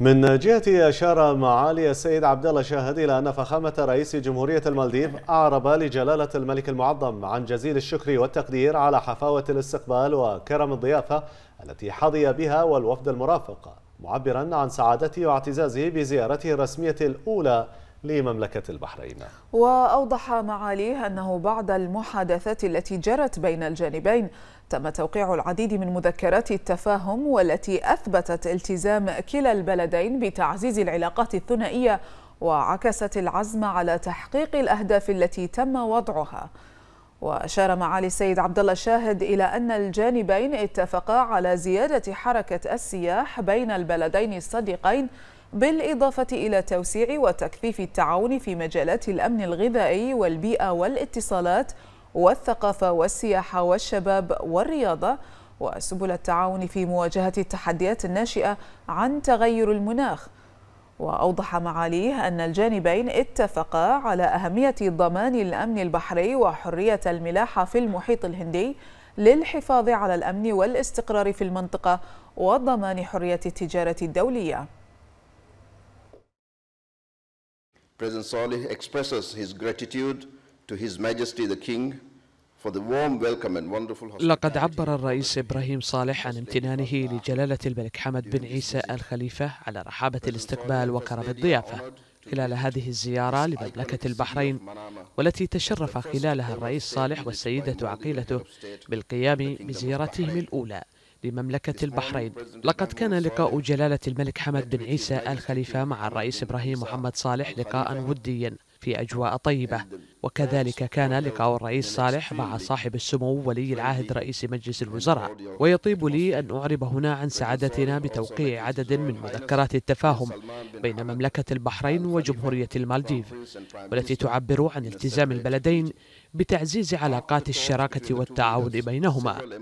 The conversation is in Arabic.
من جهته أشار معالي السيد عبد الله شاهد إلى أن فخامة رئيس جمهورية المالديف أعرب لجلالة الملك المعظم عن جزيل الشكر والتقدير على حفاوة الاستقبال وكرم الضيافة التي حظي بها والوفد المرافق معبرا عن سعادته واعتزازه بزيارته الرسمية الأولى لمملكة البحرين وأوضح معاليه أنه بعد المحادثات التي جرت بين الجانبين تم توقيع العديد من مذكرات التفاهم والتي أثبتت التزام كلا البلدين بتعزيز العلاقات الثنائية وعكست العزم على تحقيق الأهداف التي تم وضعها وأشار معالي السيد عبد الله شاهد إلى أن الجانبين اتفقا على زيادة حركة السياح بين البلدين الصديقين بالإضافة إلى توسيع وتكثيف التعاون في مجالات الأمن الغذائي والبيئة والاتصالات والثقافة والسياحة والشباب والرياضة وسبل التعاون في مواجهة التحديات الناشئة عن تغير المناخ وأوضح معاليه أن الجانبين اتفقا على أهمية ضمان الأمن البحري وحرية الملاحة في المحيط الهندي للحفاظ على الأمن والاستقرار في المنطقة وضمان حرية التجارة الدولية President Solih expresses his gratitude to His Majesty the King for the warm welcome and wonderful لقد عبر الرئيس إبراهيم صالح عن امتنانه لجلالة الملك حمد بن عيسى الخليفة على رحابة الاستقبال وكرم الضيافة خلال هذه الزيارة لمملكة البحرين والتي تشرف خلالها الرئيس صالح والسيدة عقيلته بالقيام بزيارتهم الأولى لمملكة البحرين لقد كان لقاء جلالة الملك حمد بن عيسى آل خليفة مع الرئيس إبراهيم محمد صالح لقاء وديا في أجواء طيبة وكذلك كان لقاء الرئيس صالح مع صاحب السمو ولي العهد رئيس مجلس الوزراء ويطيب لي أن أعرب هنا عن سعادتنا بتوقيع عدد من مذكرات التفاهم بين مملكة البحرين وجمهورية المالديف والتي تعبر عن التزام البلدين بتعزيز علاقات الشراكة والتعاون بينهما